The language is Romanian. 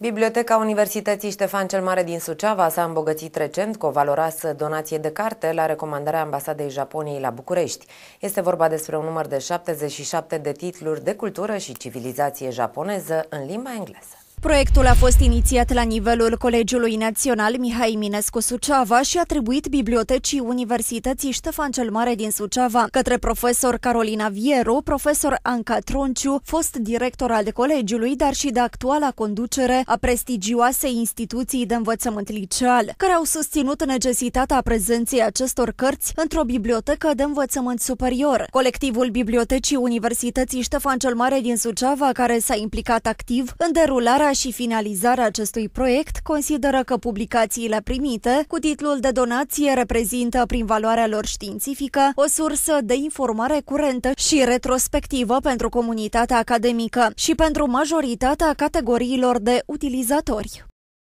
Biblioteca Universității Ștefan cel Mare din Suceava s-a îmbogățit recent cu o valoroasă donație de carte la recomandarea Ambasadei Japoniei la București. Este vorba despre un număr de 77 de titluri de cultură și civilizație japoneză în limba engleză. Proiectul a fost inițiat la nivelul Colegiului Național Mihai Minescu Suceava și a atribuit Bibliotecii Universității Ștefan cel Mare din Suceava către profesor Carolina Vieru, profesor Anca Tronciu, fost director al colegiului, dar și de actuala conducere a prestigioasei instituții de învățământ liceal, care au susținut necesitatea prezenței acestor cărți într-o bibliotecă de învățământ superior. Colectivul Bibliotecii Universității Ștefan cel Mare din Suceava, care s-a implicat activ în derularea și finalizarea acestui proiect consideră că publicațiile primite cu titlul de donație reprezintă, prin valoarea lor științifică, o sursă de informare curentă și retrospectivă pentru comunitatea academică și pentru majoritatea categoriilor de utilizatori.